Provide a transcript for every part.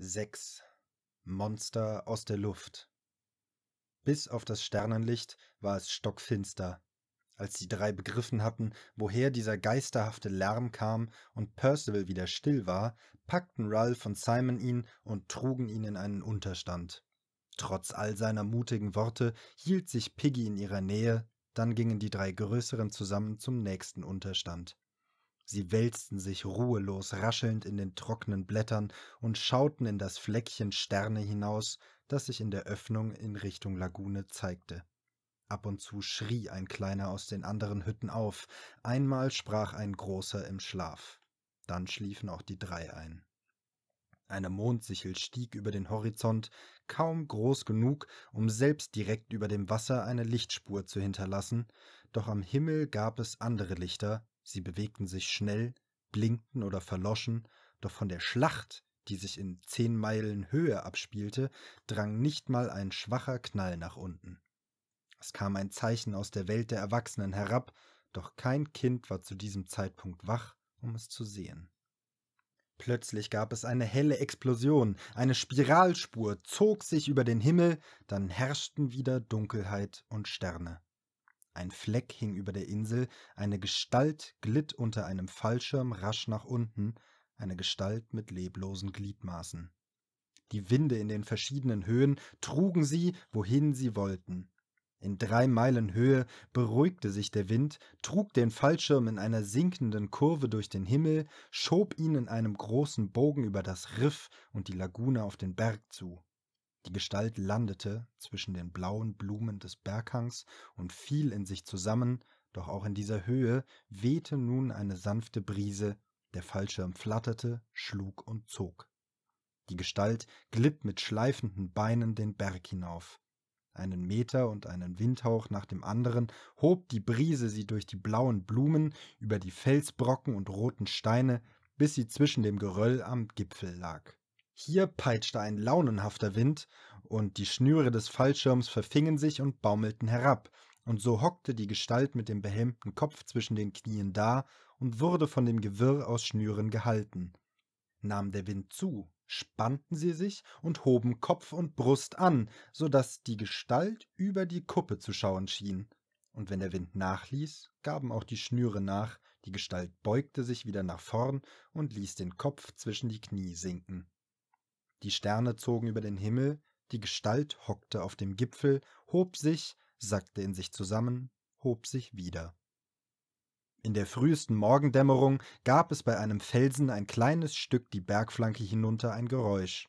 6 Monster aus der Luft Bis auf das Sternenlicht war es stockfinster, als die drei begriffen hatten, woher dieser geisterhafte Lärm kam und Percival wieder still war, packten Ralph und Simon ihn und trugen ihn in einen Unterstand. Trotz all seiner mutigen Worte hielt sich Piggy in ihrer Nähe, dann gingen die drei Größeren zusammen zum nächsten Unterstand. Sie wälzten sich ruhelos raschelnd in den trockenen Blättern und schauten in das Fleckchen Sterne hinaus, das sich in der Öffnung in Richtung Lagune zeigte. Ab und zu schrie ein kleiner aus den anderen Hütten auf, einmal sprach ein großer im Schlaf. Dann schliefen auch die drei ein. Eine Mondsichel stieg über den Horizont, kaum groß genug, um selbst direkt über dem Wasser eine Lichtspur zu hinterlassen, doch am Himmel gab es andere Lichter, Sie bewegten sich schnell, blinkten oder verloschen, doch von der Schlacht, die sich in zehn Meilen Höhe abspielte, drang nicht mal ein schwacher Knall nach unten. Es kam ein Zeichen aus der Welt der Erwachsenen herab, doch kein Kind war zu diesem Zeitpunkt wach, um es zu sehen. Plötzlich gab es eine helle Explosion, eine Spiralspur zog sich über den Himmel, dann herrschten wieder Dunkelheit und Sterne. Ein Fleck hing über der Insel, eine Gestalt glitt unter einem Fallschirm rasch nach unten, eine Gestalt mit leblosen Gliedmaßen. Die Winde in den verschiedenen Höhen trugen sie, wohin sie wollten. In drei Meilen Höhe beruhigte sich der Wind, trug den Fallschirm in einer sinkenden Kurve durch den Himmel, schob ihn in einem großen Bogen über das Riff und die Lagune auf den Berg zu. Die Gestalt landete zwischen den blauen Blumen des Berghangs und fiel in sich zusammen, doch auch in dieser Höhe wehte nun eine sanfte Brise, der Fallschirm flatterte, schlug und zog. Die Gestalt glitt mit schleifenden Beinen den Berg hinauf. Einen Meter und einen Windhauch nach dem anderen hob die Brise sie durch die blauen Blumen, über die Felsbrocken und roten Steine, bis sie zwischen dem Geröll am Gipfel lag. Hier peitschte ein launenhafter Wind, und die Schnüre des Fallschirms verfingen sich und baumelten herab, und so hockte die Gestalt mit dem behelmten Kopf zwischen den Knien da und wurde von dem Gewirr aus Schnüren gehalten. Nahm der Wind zu, spannten sie sich und hoben Kopf und Brust an, so daß die Gestalt über die Kuppe zu schauen schien. Und wenn der Wind nachließ, gaben auch die Schnüre nach, die Gestalt beugte sich wieder nach vorn und ließ den Kopf zwischen die Knie sinken. Die Sterne zogen über den Himmel, die Gestalt hockte auf dem Gipfel, hob sich, sackte in sich zusammen, hob sich wieder. In der frühesten Morgendämmerung gab es bei einem Felsen ein kleines Stück die Bergflanke hinunter ein Geräusch.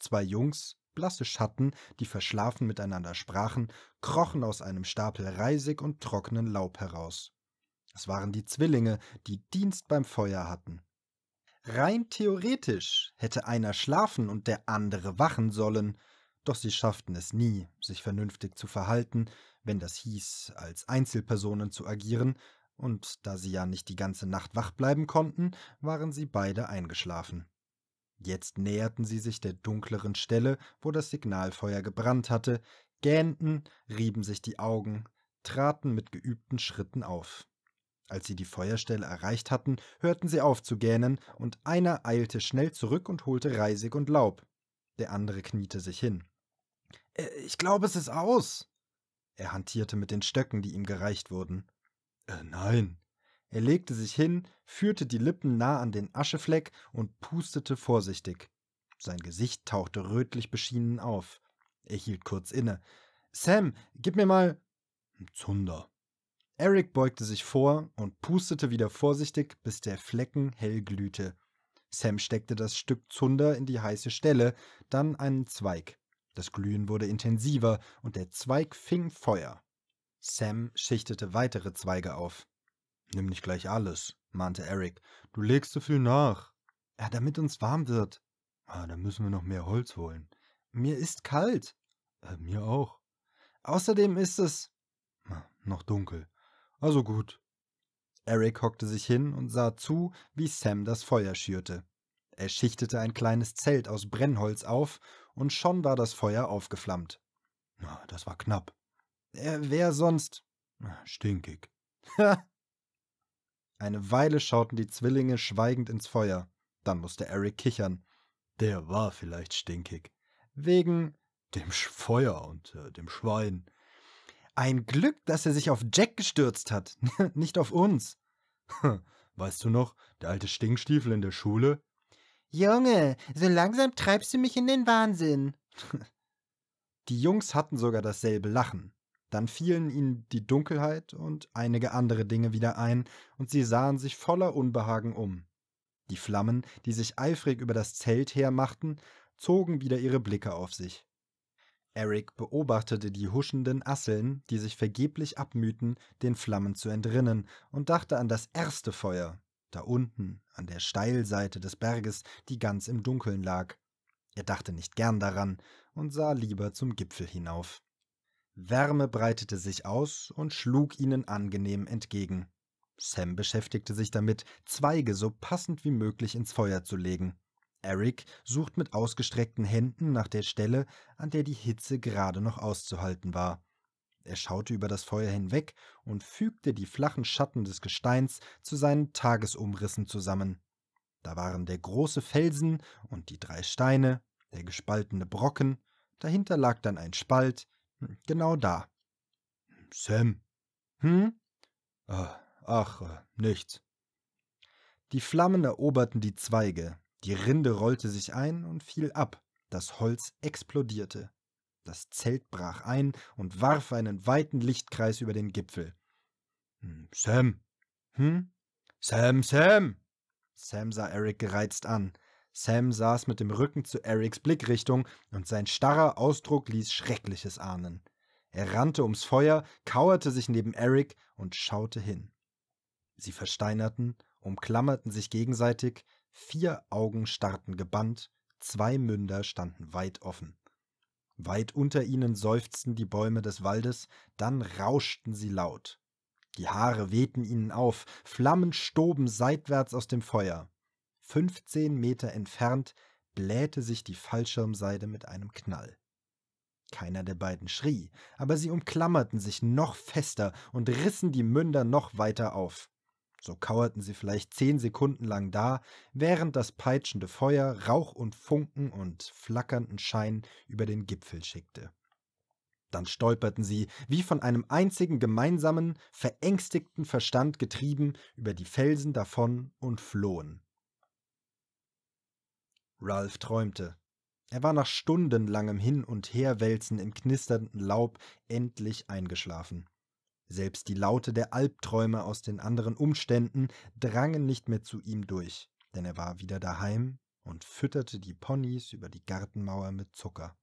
Zwei Jungs, blasse Schatten, die verschlafen miteinander sprachen, krochen aus einem Stapel reisig und trockenen Laub heraus. Es waren die Zwillinge, die Dienst beim Feuer hatten. Rein theoretisch hätte einer schlafen und der andere wachen sollen, doch sie schafften es nie, sich vernünftig zu verhalten, wenn das hieß, als Einzelpersonen zu agieren, und da sie ja nicht die ganze Nacht wach bleiben konnten, waren sie beide eingeschlafen. Jetzt näherten sie sich der dunkleren Stelle, wo das Signalfeuer gebrannt hatte, gähnten, rieben sich die Augen, traten mit geübten Schritten auf. Als sie die Feuerstelle erreicht hatten, hörten sie auf zu gähnen, und einer eilte schnell zurück und holte Reisig und Laub. Der andere kniete sich hin. Äh, ich glaube, es ist aus. Er hantierte mit den Stöcken, die ihm gereicht wurden. Äh, nein. Er legte sich hin, führte die Lippen nah an den Aschefleck und pustete vorsichtig. Sein Gesicht tauchte rötlich beschienen auf. Er hielt kurz inne. Sam, gib mir mal. Zunder, Eric beugte sich vor und pustete wieder vorsichtig, bis der Flecken hell glühte. Sam steckte das Stück Zunder in die heiße Stelle, dann einen Zweig. Das Glühen wurde intensiver und der Zweig fing Feuer. Sam schichtete weitere Zweige auf. Nimm nicht gleich alles, mahnte Eric. Du legst zu so viel nach. Ja, damit uns warm wird. Ah, dann müssen wir noch mehr Holz holen. Mir ist kalt. Äh, mir auch. Außerdem ist es. Noch dunkel. Also gut. Eric hockte sich hin und sah zu, wie Sam das Feuer schürte. Er schichtete ein kleines Zelt aus Brennholz auf, und schon war das Feuer aufgeflammt. Na, das war knapp. Er äh, wer sonst? Stinkig. Eine Weile schauten die Zwillinge schweigend ins Feuer. Dann musste Eric kichern. Der war vielleicht stinkig. Wegen dem Feuer und äh, dem Schwein. Ein Glück, dass er sich auf Jack gestürzt hat, nicht auf uns. Weißt du noch, der alte Stinkstiefel in der Schule? Junge, so langsam treibst du mich in den Wahnsinn. Die Jungs hatten sogar dasselbe Lachen. Dann fielen ihnen die Dunkelheit und einige andere Dinge wieder ein, und sie sahen sich voller Unbehagen um. Die Flammen, die sich eifrig über das Zelt hermachten, zogen wieder ihre Blicke auf sich. Eric beobachtete die huschenden Asseln, die sich vergeblich abmühten, den Flammen zu entrinnen, und dachte an das erste Feuer, da unten, an der Steilseite des Berges, die ganz im Dunkeln lag. Er dachte nicht gern daran und sah lieber zum Gipfel hinauf. Wärme breitete sich aus und schlug ihnen angenehm entgegen. Sam beschäftigte sich damit, Zweige so passend wie möglich ins Feuer zu legen. Eric sucht mit ausgestreckten Händen nach der Stelle, an der die Hitze gerade noch auszuhalten war. Er schaute über das Feuer hinweg und fügte die flachen Schatten des Gesteins zu seinen Tagesumrissen zusammen. Da waren der große Felsen und die drei Steine, der gespaltene Brocken, dahinter lag dann ein Spalt, hm, genau da. Sam. Hm? Ah, ach, äh, nichts. Die Flammen eroberten die Zweige, die Rinde rollte sich ein und fiel ab, das Holz explodierte. Das Zelt brach ein und warf einen weiten Lichtkreis über den Gipfel. Hm, Sam. Hm? Sam, Sam. Sam sah Eric gereizt an. Sam saß mit dem Rücken zu Erics Blickrichtung und sein starrer Ausdruck ließ Schreckliches ahnen. Er rannte ums Feuer, kauerte sich neben Eric und schaute hin. Sie versteinerten, umklammerten sich gegenseitig, Vier Augen starrten gebannt, zwei Münder standen weit offen. Weit unter ihnen seufzten die Bäume des Waldes, dann rauschten sie laut. Die Haare wehten ihnen auf, Flammen stoben seitwärts aus dem Feuer. Fünfzehn Meter entfernt blähte sich die Fallschirmseide mit einem Knall. Keiner der beiden schrie, aber sie umklammerten sich noch fester und rissen die Münder noch weiter auf. So kauerten sie vielleicht zehn Sekunden lang da, während das peitschende Feuer Rauch und Funken und flackernden Schein über den Gipfel schickte. Dann stolperten sie, wie von einem einzigen gemeinsamen, verängstigten Verstand getrieben, über die Felsen davon und flohen. Ralph träumte. Er war nach stundenlangem Hin- und Herwälzen im knisternden Laub endlich eingeschlafen. Selbst die Laute der Albträume aus den anderen Umständen drangen nicht mehr zu ihm durch, denn er war wieder daheim und fütterte die Ponys über die Gartenmauer mit Zucker.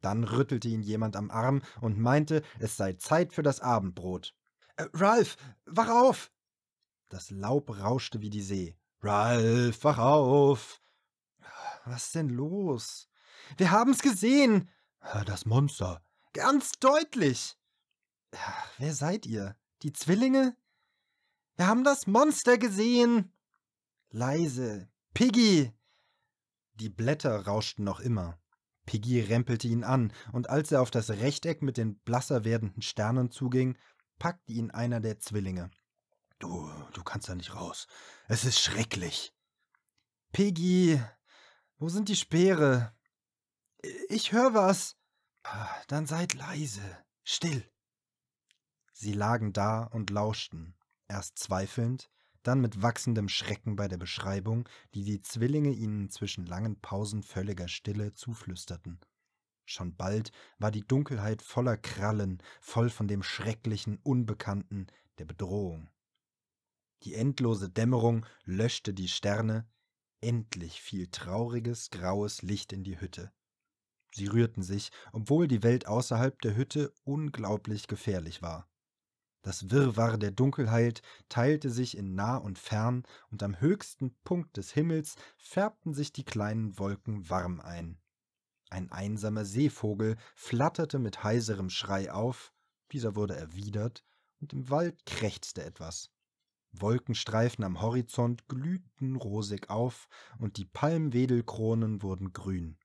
Dann rüttelte ihn jemand am Arm und meinte, es sei Zeit für das Abendbrot. Äh, Ralph, wach auf! Das Laub rauschte wie die See. Ralph, wach auf! Was denn los? Wir haben's gesehen! Das Monster. Ganz deutlich! wer seid ihr? Die Zwillinge? Wir haben das Monster gesehen! Leise. Piggy! Die Blätter rauschten noch immer. Piggy rempelte ihn an, und als er auf das Rechteck mit den blasser werdenden Sternen zuging, packte ihn einer der Zwillinge. Du, du kannst da nicht raus. Es ist schrecklich. Piggy, wo sind die Speere? Ich höre was. Ah, dann seid leise, still. Sie lagen da und lauschten, erst zweifelnd, dann mit wachsendem Schrecken bei der Beschreibung, die die Zwillinge ihnen zwischen langen Pausen völliger Stille zuflüsterten. Schon bald war die Dunkelheit voller Krallen, voll von dem schrecklichen Unbekannten, der Bedrohung. Die endlose Dämmerung löschte die Sterne, endlich fiel trauriges, graues Licht in die Hütte. Sie rührten sich, obwohl die Welt außerhalb der Hütte unglaublich gefährlich war. Das Wirrwarr der Dunkelheit teilte sich in nah und fern, und am höchsten Punkt des Himmels färbten sich die kleinen Wolken warm ein. Ein einsamer Seevogel flatterte mit heiserem Schrei auf, dieser wurde erwidert, und im Wald krächzte etwas. Wolkenstreifen am Horizont glühten rosig auf, und die Palmwedelkronen wurden grün.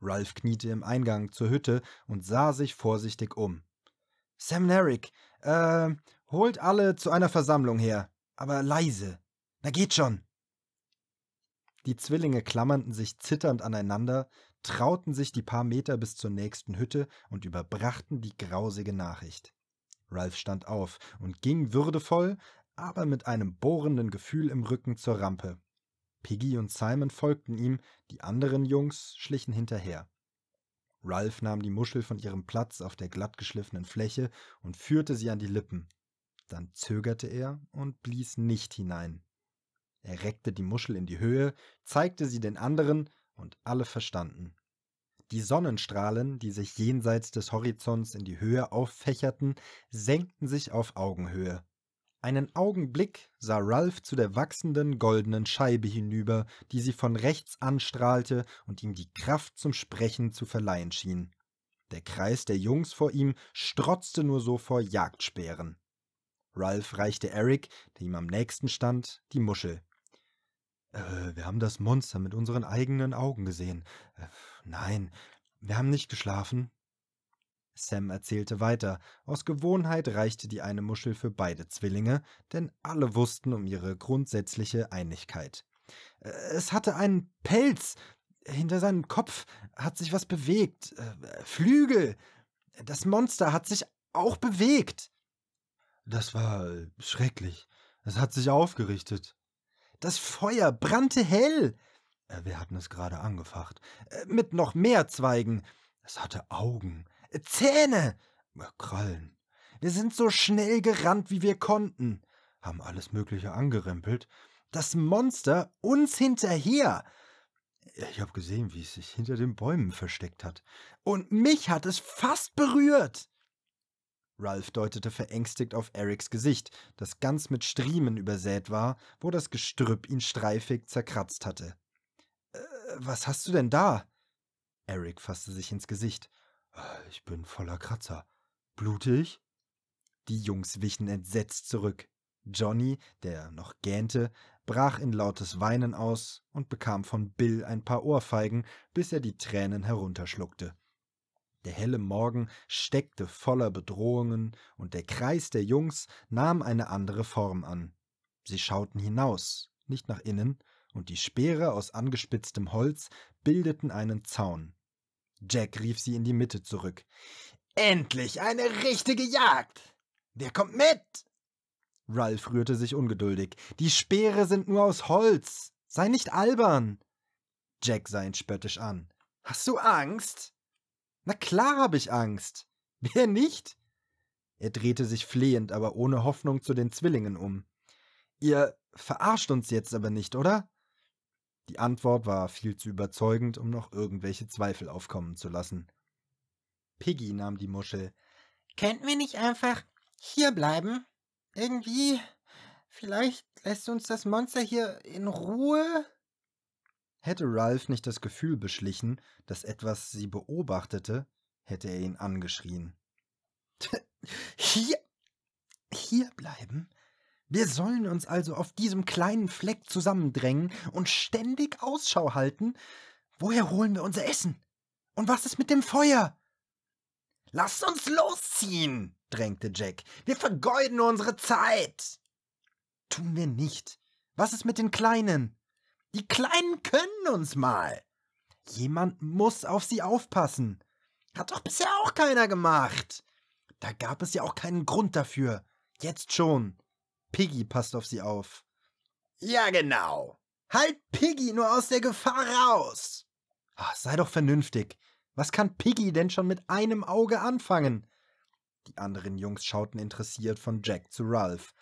Ralph kniete im Eingang zur Hütte und sah sich vorsichtig um. Sam Narrick, äh, holt alle zu einer Versammlung her, aber leise. Na geht schon. Die Zwillinge klammerten sich zitternd aneinander, trauten sich die paar Meter bis zur nächsten Hütte und überbrachten die grausige Nachricht. Ralph stand auf und ging würdevoll, aber mit einem bohrenden Gefühl im Rücken zur Rampe. Piggy und Simon folgten ihm, die anderen Jungs schlichen hinterher. Ralph nahm die Muschel von ihrem Platz auf der glattgeschliffenen Fläche und führte sie an die Lippen. Dann zögerte er und blies nicht hinein. Er reckte die Muschel in die Höhe, zeigte sie den anderen, und alle verstanden. Die Sonnenstrahlen, die sich jenseits des Horizonts in die Höhe auffächerten, senkten sich auf Augenhöhe. Einen Augenblick sah Ralph zu der wachsenden goldenen Scheibe hinüber, die sie von rechts anstrahlte und ihm die Kraft zum Sprechen zu verleihen schien. Der Kreis der Jungs vor ihm strotzte nur so vor Jagdspeeren. Ralph reichte Eric, der ihm am nächsten stand, die Muschel. Äh, wir haben das Monster mit unseren eigenen Augen gesehen. Äh, nein, wir haben nicht geschlafen, Sam erzählte weiter. Aus Gewohnheit reichte die eine Muschel für beide Zwillinge, denn alle wussten um ihre grundsätzliche Einigkeit. Äh, es hatte einen Pelz. Hinter seinem Kopf hat sich was bewegt. Äh, Flügel. Das Monster hat sich auch bewegt. Das war schrecklich. Es hat sich aufgerichtet. Das Feuer brannte hell. Äh, wir hatten es gerade angefacht. Mit noch mehr Zweigen. Es hatte Augen. Zähne, Krallen. Wir sind so schnell gerannt, wie wir konnten, haben alles Mögliche angerempelt. Das Monster uns hinterher. Ich habe gesehen, wie es sich hinter den Bäumen versteckt hat. Und mich hat es fast berührt. Ralph deutete verängstigt auf Erics Gesicht, das ganz mit Striemen übersät war, wo das Gestrüpp ihn streifig zerkratzt hatte. Äh, was hast du denn da? Eric fasste sich ins Gesicht. Ich bin voller Kratzer. Blutig? Die Jungs wichen entsetzt zurück. Johnny, der noch gähnte, brach in lautes Weinen aus und bekam von Bill ein paar Ohrfeigen, bis er die Tränen herunterschluckte. Der helle Morgen steckte voller Bedrohungen, und der Kreis der Jungs nahm eine andere Form an. Sie schauten hinaus, nicht nach innen, und die Speere aus angespitztem Holz bildeten einen Zaun, Jack rief sie in die Mitte zurück. Endlich eine richtige Jagd! Wer kommt mit? Ralph rührte sich ungeduldig. Die Speere sind nur aus Holz. Sei nicht albern. Jack sah ihn spöttisch an. Hast du Angst? Na klar habe ich Angst. Wer nicht? Er drehte sich flehend, aber ohne Hoffnung zu den Zwillingen um. Ihr verarscht uns jetzt aber nicht, oder? Die Antwort war viel zu überzeugend, um noch irgendwelche Zweifel aufkommen zu lassen. Piggy nahm die Muschel. Könnten wir nicht einfach hier bleiben? Irgendwie? Vielleicht lässt uns das Monster hier in Ruhe? Hätte Ralph nicht das Gefühl beschlichen, dass etwas sie beobachtete, hätte er ihn angeschrien. Hier. Hier bleiben? Wir sollen uns also auf diesem kleinen Fleck zusammendrängen und ständig Ausschau halten. Woher holen wir unser Essen? Und was ist mit dem Feuer? Lasst uns losziehen, drängte Jack. Wir vergeuden unsere Zeit. Tun wir nicht. Was ist mit den Kleinen? Die Kleinen können uns mal. Jemand muss auf sie aufpassen. Hat doch bisher auch keiner gemacht. Da gab es ja auch keinen Grund dafür. Jetzt schon. Piggy passt auf sie auf. Ja, genau. Halt Piggy nur aus der Gefahr raus. Ach, sei doch vernünftig. Was kann Piggy denn schon mit einem Auge anfangen? Die anderen Jungs schauten interessiert von Jack zu Ralph.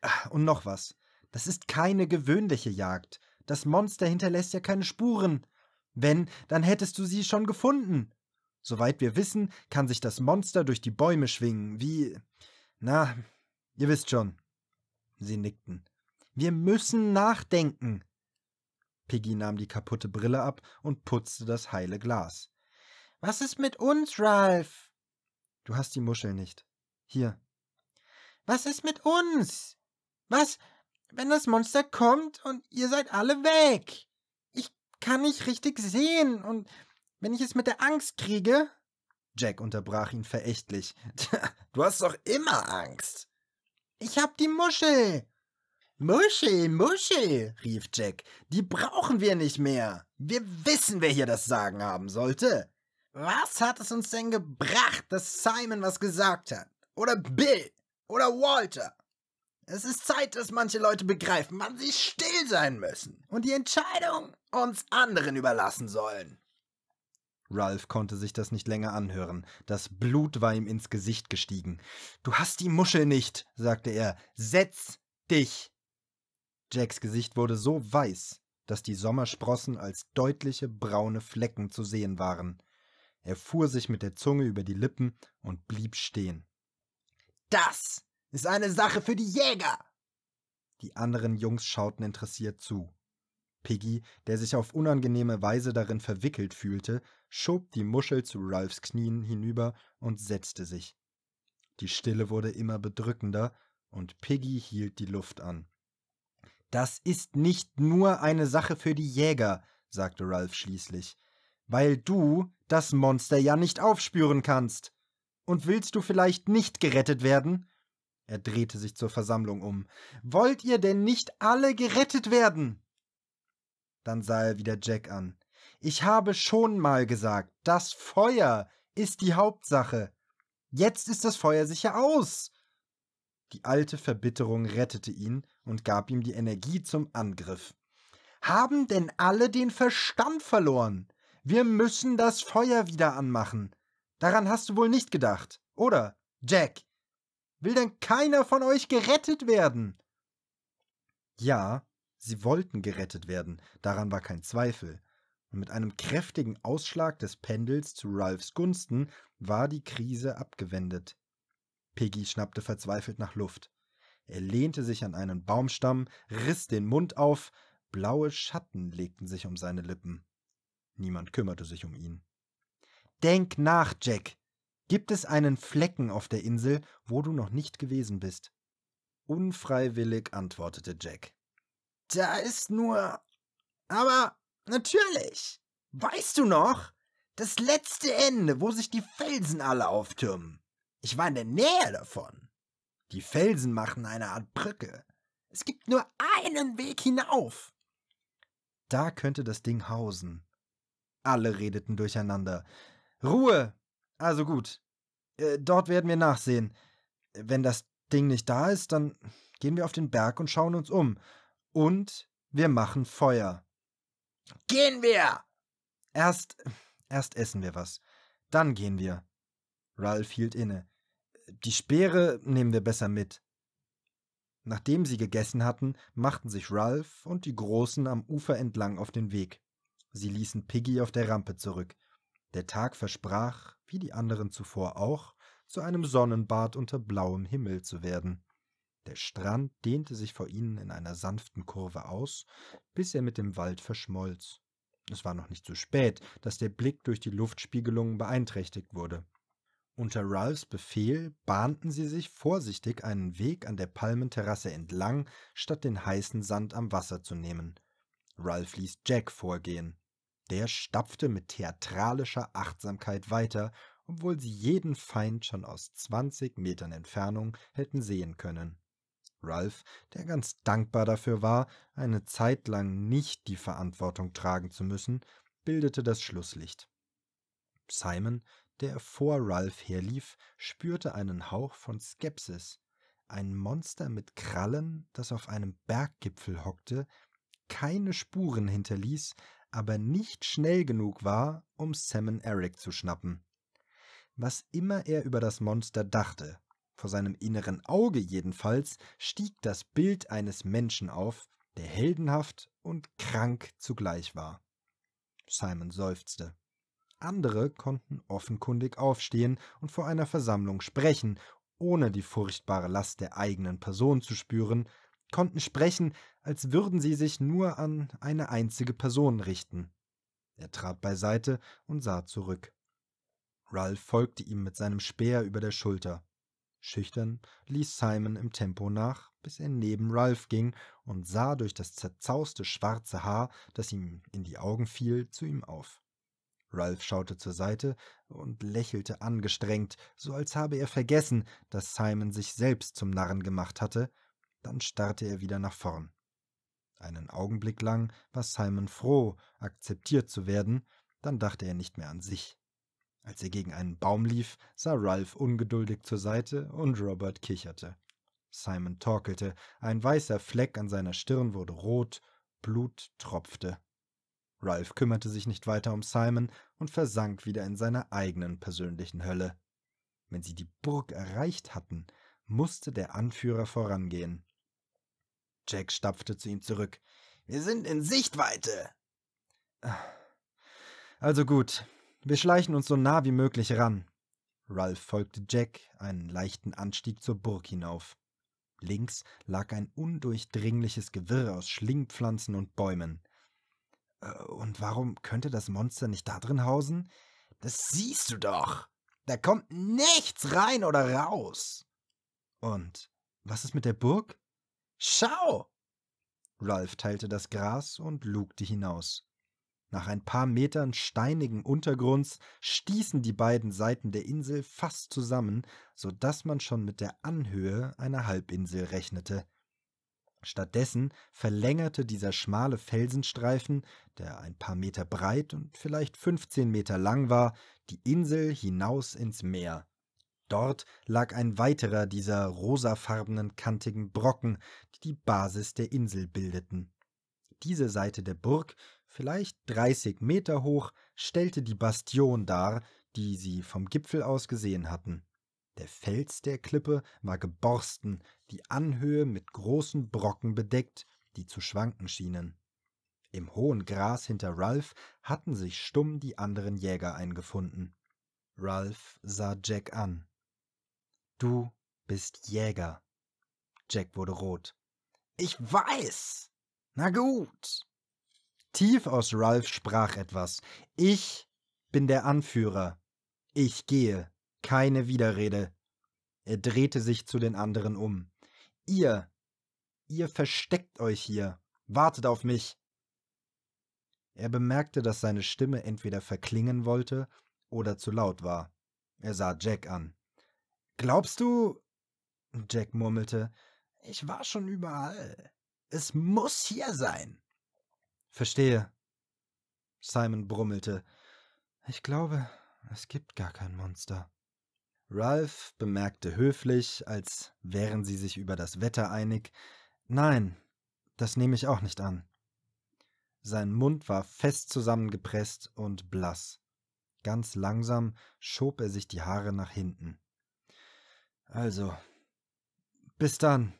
Ach, und noch was. Das ist keine gewöhnliche Jagd. Das Monster hinterlässt ja keine Spuren. Wenn, dann hättest du sie schon gefunden. Soweit wir wissen, kann sich das Monster durch die Bäume schwingen, wie. Na, ihr wisst schon. Sie nickten. Wir müssen nachdenken. Piggy nahm die kaputte Brille ab und putzte das heile Glas. Was ist mit uns, Ralph? Du hast die Muschel nicht. Hier. Was ist mit uns? Was, wenn das Monster kommt und ihr seid alle weg? Ich kann nicht richtig sehen und wenn ich es mit der Angst kriege? Jack unterbrach ihn verächtlich. Tja, du hast doch immer Angst. Ich hab die Muschel! Muschel, Muschel, rief Jack. Die brauchen wir nicht mehr. Wir wissen, wer hier das Sagen haben sollte. Was hat es uns denn gebracht, dass Simon was gesagt hat? Oder Bill? Oder Walter? Es ist Zeit, dass manche Leute begreifen, wann sie still sein müssen und die Entscheidung uns anderen überlassen sollen. Ralph konnte sich das nicht länger anhören. Das Blut war ihm ins Gesicht gestiegen. Du hast die Muschel nicht, sagte er. Setz dich! Jacks Gesicht wurde so weiß, dass die Sommersprossen als deutliche braune Flecken zu sehen waren. Er fuhr sich mit der Zunge über die Lippen und blieb stehen. Das ist eine Sache für die Jäger! Die anderen Jungs schauten interessiert zu. Piggy, der sich auf unangenehme Weise darin verwickelt fühlte, schob die Muschel zu Ralphs Knien hinüber und setzte sich. Die Stille wurde immer bedrückender, und Piggy hielt die Luft an. Das ist nicht nur eine Sache für die Jäger, sagte Ralph schließlich, weil du das Monster ja nicht aufspüren kannst. Und willst du vielleicht nicht gerettet werden? Er drehte sich zur Versammlung um. Wollt ihr denn nicht alle gerettet werden? Dann sah er wieder Jack an. Ich habe schon mal gesagt, das Feuer ist die Hauptsache. Jetzt ist das Feuer sicher aus. Die alte Verbitterung rettete ihn und gab ihm die Energie zum Angriff. Haben denn alle den Verstand verloren? Wir müssen das Feuer wieder anmachen. Daran hast du wohl nicht gedacht, oder, Jack? Will denn keiner von euch gerettet werden? Ja, sie wollten gerettet werden, daran war kein Zweifel. Mit einem kräftigen Ausschlag des Pendels zu Ralphs Gunsten war die Krise abgewendet. Piggy schnappte verzweifelt nach Luft. Er lehnte sich an einen Baumstamm, riss den Mund auf, blaue Schatten legten sich um seine Lippen. Niemand kümmerte sich um ihn. Denk nach, Jack. Gibt es einen Flecken auf der Insel, wo du noch nicht gewesen bist? Unfreiwillig antwortete Jack. Da ist nur. Aber Natürlich. Weißt du noch? Das letzte Ende, wo sich die Felsen alle auftürmen. Ich war in der Nähe davon. Die Felsen machen eine Art Brücke. Es gibt nur einen Weg hinauf. Da könnte das Ding hausen. Alle redeten durcheinander. Ruhe! Also gut. Äh, dort werden wir nachsehen. Wenn das Ding nicht da ist, dann gehen wir auf den Berg und schauen uns um. Und wir machen Feuer. Gehen wir! Erst, erst essen wir was. Dann gehen wir. Ralph hielt inne. Die Speere nehmen wir besser mit. Nachdem sie gegessen hatten, machten sich Ralph und die Großen am Ufer entlang auf den Weg. Sie ließen Piggy auf der Rampe zurück. Der Tag versprach, wie die anderen zuvor auch, zu einem Sonnenbad unter blauem Himmel zu werden. Der Strand dehnte sich vor ihnen in einer sanften Kurve aus, bis er mit dem Wald verschmolz. Es war noch nicht so spät, dass der Blick durch die Luftspiegelungen beeinträchtigt wurde. Unter Ralphs Befehl bahnten sie sich vorsichtig einen Weg an der Palmenterrasse entlang, statt den heißen Sand am Wasser zu nehmen. Ralph ließ Jack vorgehen. Der stapfte mit theatralischer Achtsamkeit weiter, obwohl sie jeden Feind schon aus zwanzig Metern Entfernung hätten sehen können. Ralph, der ganz dankbar dafür war, eine Zeit lang nicht die Verantwortung tragen zu müssen, bildete das Schlusslicht. Simon, der vor Ralph herlief, spürte einen Hauch von Skepsis. Ein Monster mit Krallen, das auf einem Berggipfel hockte, keine Spuren hinterließ, aber nicht schnell genug war, um Sam und Eric zu schnappen. Was immer er über das Monster dachte, vor seinem inneren Auge jedenfalls stieg das Bild eines Menschen auf, der heldenhaft und krank zugleich war. Simon seufzte. Andere konnten offenkundig aufstehen und vor einer Versammlung sprechen, ohne die furchtbare Last der eigenen Person zu spüren, konnten sprechen, als würden sie sich nur an eine einzige Person richten. Er trat beiseite und sah zurück. Ralph folgte ihm mit seinem Speer über der Schulter. Schüchtern ließ Simon im Tempo nach, bis er neben Ralph ging und sah durch das zerzauste schwarze Haar, das ihm in die Augen fiel, zu ihm auf. Ralph schaute zur Seite und lächelte angestrengt, so als habe er vergessen, dass Simon sich selbst zum Narren gemacht hatte, dann starrte er wieder nach vorn. Einen Augenblick lang war Simon froh, akzeptiert zu werden, dann dachte er nicht mehr an sich. Als er gegen einen Baum lief, sah Ralph ungeduldig zur Seite und Robert kicherte. Simon torkelte, ein weißer Fleck an seiner Stirn wurde rot, Blut tropfte. Ralph kümmerte sich nicht weiter um Simon und versank wieder in seiner eigenen persönlichen Hölle. Wenn sie die Burg erreicht hatten, musste der Anführer vorangehen. Jack stapfte zu ihm zurück. Wir sind in Sichtweite. Ah. Also gut, wir schleichen uns so nah wie möglich ran. Ralph folgte Jack einen leichten Anstieg zur Burg hinauf. Links lag ein undurchdringliches Gewirr aus Schlingpflanzen und Bäumen. Äh, und warum könnte das Monster nicht da drin hausen? Das siehst du doch. Da kommt nichts rein oder raus. Und was ist mit der Burg? Schau! Ralph teilte das Gras und lugte hinaus. Nach ein paar Metern steinigen Untergrunds stießen die beiden Seiten der Insel fast zusammen, so dass man schon mit der Anhöhe einer Halbinsel rechnete. Stattdessen verlängerte dieser schmale Felsenstreifen, der ein paar Meter breit und vielleicht 15 Meter lang war, die Insel hinaus ins Meer. Dort lag ein weiterer dieser rosafarbenen kantigen Brocken, die die Basis der Insel bildeten. Diese Seite der Burg vielleicht 30 Meter hoch, stellte die Bastion dar, die sie vom Gipfel aus gesehen hatten. Der Fels der Klippe war geborsten, die Anhöhe mit großen Brocken bedeckt, die zu schwanken schienen. Im hohen Gras hinter Ralph hatten sich stumm die anderen Jäger eingefunden. Ralph sah Jack an. Du bist Jäger. Jack wurde rot. Ich weiß. Na gut. Tief aus Ralph sprach etwas. Ich bin der Anführer. Ich gehe. Keine Widerrede. Er drehte sich zu den anderen um. Ihr, ihr versteckt euch hier. Wartet auf mich. Er bemerkte, dass seine Stimme entweder verklingen wollte oder zu laut war. Er sah Jack an. Glaubst du? Jack murmelte. Ich war schon überall. Es muss hier sein. Verstehe. Simon brummelte. Ich glaube, es gibt gar kein Monster. Ralph bemerkte höflich, als wären sie sich über das Wetter einig, Nein, das nehme ich auch nicht an. Sein Mund war fest zusammengepresst und blass. Ganz langsam schob er sich die Haare nach hinten. Also, bis dann.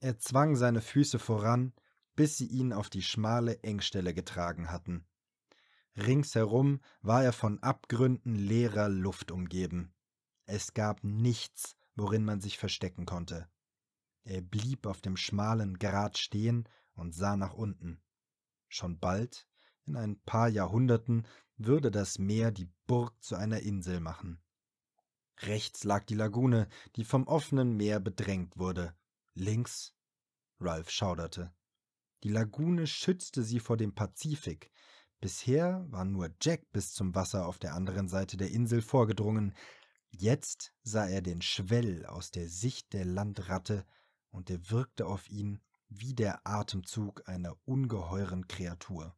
Er zwang seine Füße voran, bis sie ihn auf die schmale Engstelle getragen hatten. Ringsherum war er von Abgründen leerer Luft umgeben. Es gab nichts, worin man sich verstecken konnte. Er blieb auf dem schmalen Grat stehen und sah nach unten. Schon bald, in ein paar Jahrhunderten, würde das Meer die Burg zu einer Insel machen. Rechts lag die Lagune, die vom offenen Meer bedrängt wurde. Links. Ralph schauderte. Die Lagune schützte sie vor dem Pazifik. Bisher war nur Jack bis zum Wasser auf der anderen Seite der Insel vorgedrungen. Jetzt sah er den Schwell aus der Sicht der Landratte und er wirkte auf ihn wie der Atemzug einer ungeheuren Kreatur.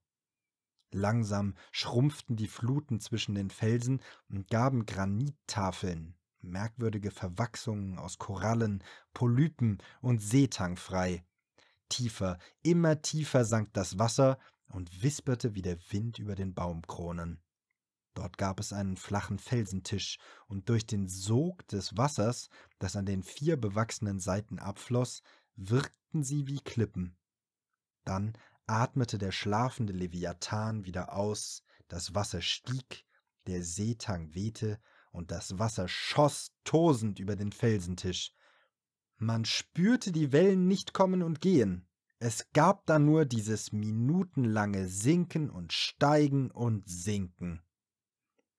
Langsam schrumpften die Fluten zwischen den Felsen und gaben Granittafeln, merkwürdige Verwachsungen aus Korallen, Polypen und Seetang frei. Tiefer, immer tiefer sank das Wasser und wisperte wie der Wind über den Baumkronen. Dort gab es einen flachen Felsentisch, und durch den Sog des Wassers, das an den vier bewachsenen Seiten abfloss, wirkten sie wie Klippen. Dann atmete der schlafende Leviathan wieder aus, das Wasser stieg, der Seetang wehte, und das Wasser schoss tosend über den Felsentisch. Man spürte die Wellen nicht kommen und gehen. Es gab da nur dieses minutenlange Sinken und Steigen und Sinken.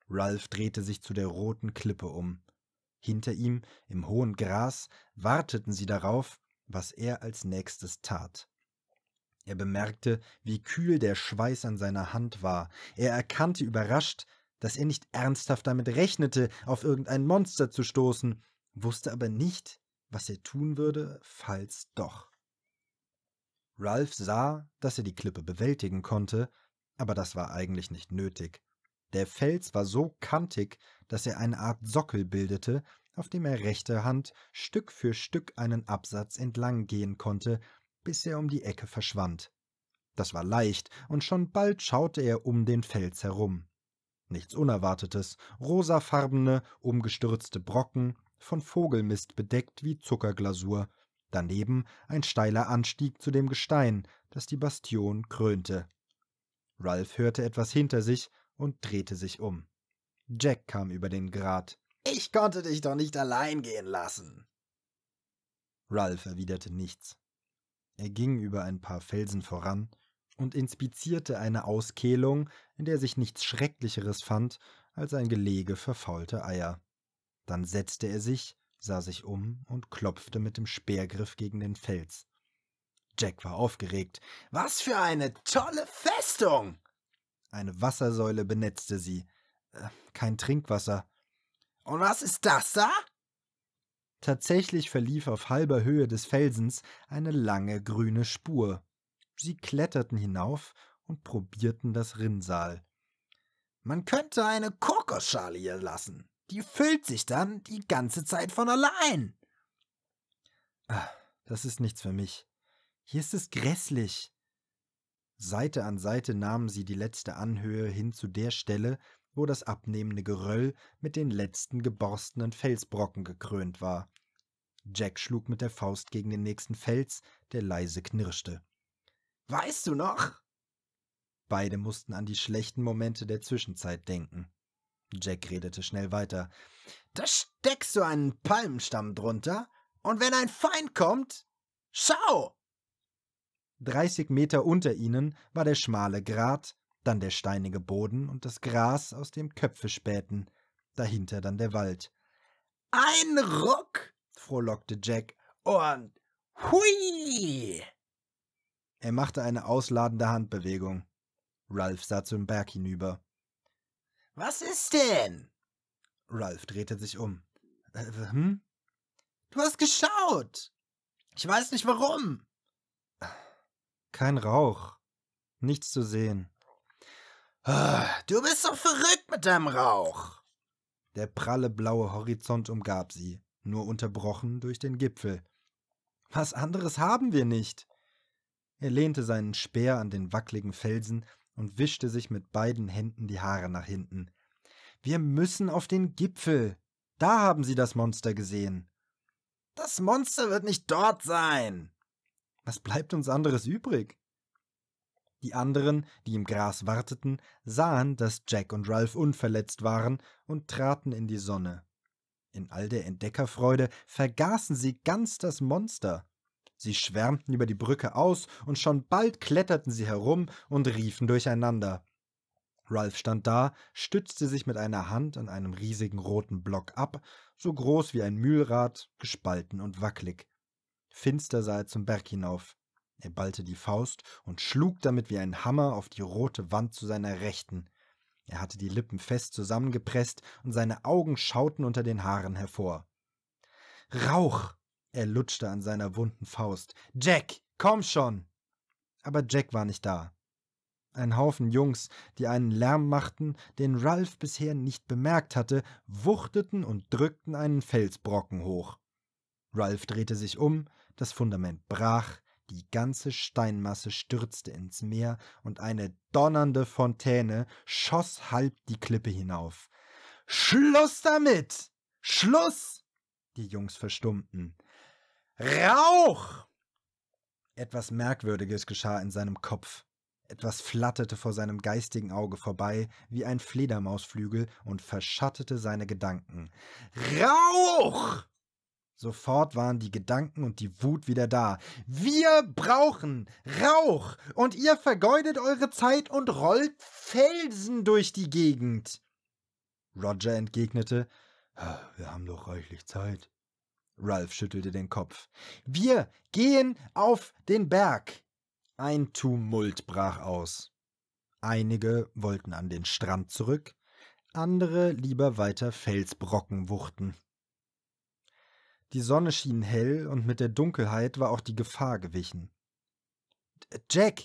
Ralph drehte sich zu der roten Klippe um. Hinter ihm, im hohen Gras, warteten sie darauf, was er als nächstes tat. Er bemerkte, wie kühl der Schweiß an seiner Hand war. Er erkannte überrascht, dass er nicht ernsthaft damit rechnete, auf irgendein Monster zu stoßen, wusste aber nicht, was er tun würde, falls doch. Ralph sah, dass er die Klippe bewältigen konnte, aber das war eigentlich nicht nötig. Der Fels war so kantig, dass er eine Art Sockel bildete, auf dem er rechte Hand Stück für Stück einen Absatz entlang gehen konnte, bis er um die Ecke verschwand. Das war leicht, und schon bald schaute er um den Fels herum. Nichts Unerwartetes, rosafarbene, umgestürzte Brocken, von Vogelmist bedeckt wie Zuckerglasur, daneben ein steiler Anstieg zu dem Gestein, das die Bastion krönte. Ralph hörte etwas hinter sich und drehte sich um. Jack kam über den Grat. Ich konnte dich doch nicht allein gehen lassen. Ralph erwiderte nichts. Er ging über ein paar Felsen voran und inspizierte eine Auskehlung, in der sich nichts Schrecklicheres fand als ein Gelege verfaulter Eier. Dann setzte er sich, sah sich um und klopfte mit dem Speergriff gegen den Fels. Jack war aufgeregt. Was für eine tolle Festung! Eine Wassersäule benetzte sie. Äh, kein Trinkwasser. Und was ist das da? Tatsächlich verlief auf halber Höhe des Felsens eine lange grüne Spur. Sie kletterten hinauf und probierten das Rinnsal. Man könnte eine Kokosschale hier lassen, die füllt sich dann die ganze Zeit von allein. Ach, das ist nichts für mich. Hier ist es grässlich. Seite an Seite nahmen sie die letzte Anhöhe hin zu der Stelle, wo das abnehmende Geröll mit den letzten geborstenen Felsbrocken gekrönt war. Jack schlug mit der Faust gegen den nächsten Fels, der leise knirschte. Weißt du noch? Beide mussten an die schlechten Momente der Zwischenzeit denken. Jack redete schnell weiter. Da steckst du einen Palmenstamm drunter, und wenn ein Feind kommt, schau! 30 Meter unter ihnen war der schmale Grat, dann der steinige Boden und das Gras, aus dem Köpfe spähten, dahinter dann der Wald. Ein Ruck! frohlockte Jack und hui! Er machte eine ausladende Handbewegung. Ralph sah zum Berg hinüber. Was ist denn? Ralph drehte sich um. Äh, hm? Du hast geschaut. Ich weiß nicht warum. Kein Rauch. Nichts zu sehen. Du bist doch verrückt mit deinem Rauch. Der pralle blaue Horizont umgab sie, nur unterbrochen durch den Gipfel. Was anderes haben wir nicht. Er lehnte seinen Speer an den wackligen Felsen und wischte sich mit beiden Händen die Haare nach hinten. Wir müssen auf den Gipfel. Da haben sie das Monster gesehen. Das Monster wird nicht dort sein. Was bleibt uns anderes übrig? Die anderen, die im Gras warteten, sahen, dass Jack und Ralph unverletzt waren und traten in die Sonne. In all der Entdeckerfreude vergaßen sie ganz das Monster. Sie schwärmten über die Brücke aus, und schon bald kletterten sie herum und riefen durcheinander. Ralph stand da, stützte sich mit einer Hand an einem riesigen roten Block ab, so groß wie ein Mühlrad, gespalten und wackelig. Finster sah er zum Berg hinauf. Er ballte die Faust und schlug damit wie ein Hammer auf die rote Wand zu seiner Rechten. Er hatte die Lippen fest zusammengepresst und seine Augen schauten unter den Haaren hervor. Rauch! Er lutschte an seiner wunden Faust. Jack, komm schon! Aber Jack war nicht da. Ein Haufen Jungs, die einen Lärm machten, den Ralph bisher nicht bemerkt hatte, wuchteten und drückten einen Felsbrocken hoch. Ralph drehte sich um, das Fundament brach, die ganze Steinmasse stürzte ins Meer und eine donnernde Fontäne schoss halb die Klippe hinauf. Schluss damit! Schluss! Die Jungs verstummten. Rauch! Etwas Merkwürdiges geschah in seinem Kopf. Etwas flatterte vor seinem geistigen Auge vorbei, wie ein Fledermausflügel, und verschattete seine Gedanken. Rauch! Sofort waren die Gedanken und die Wut wieder da. Wir brauchen Rauch, und ihr vergeudet eure Zeit und rollt Felsen durch die Gegend. Roger entgegnete ah, Wir haben doch reichlich Zeit. Ralph schüttelte den Kopf. Wir gehen auf den Berg. Ein Tumult brach aus. Einige wollten an den Strand zurück, andere lieber weiter Felsbrocken wuchten. Die Sonne schien hell und mit der Dunkelheit war auch die Gefahr gewichen. Jack,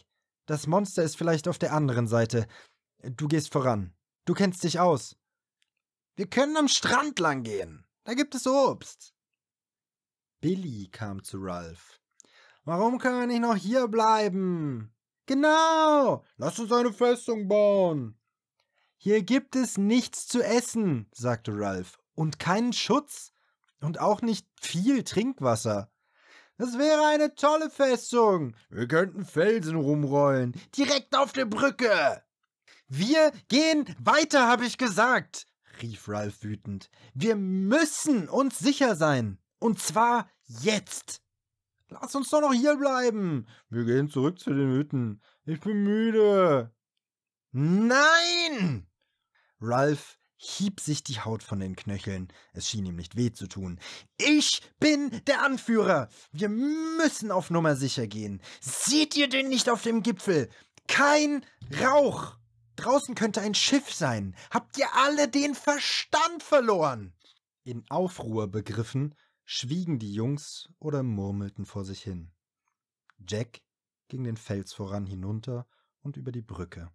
das Monster ist vielleicht auf der anderen Seite. Du gehst voran. Du kennst dich aus. Wir können am Strand lang gehen. Da gibt es Obst. Billy kam zu Ralph. Warum können wir nicht noch hier bleiben? Genau! Lass uns eine Festung bauen! Hier gibt es nichts zu essen, sagte Ralph, und keinen Schutz und auch nicht viel Trinkwasser. Das wäre eine tolle Festung. Wir könnten Felsen rumrollen, direkt auf der Brücke. Wir gehen weiter, habe ich gesagt, rief Ralph wütend. Wir müssen uns sicher sein. Und zwar jetzt. Lass uns doch noch hier bleiben. Wir gehen zurück zu den Hütten. Ich bin müde. Nein! Ralph hieb sich die Haut von den Knöcheln. Es schien ihm nicht weh zu tun. Ich bin der Anführer. Wir müssen auf Nummer sicher gehen. Seht ihr den nicht auf dem Gipfel? Kein Rauch. Draußen könnte ein Schiff sein. Habt ihr alle den Verstand verloren? In Aufruhr begriffen, schwiegen die Jungs oder murmelten vor sich hin. Jack ging den Fels voran hinunter und über die Brücke.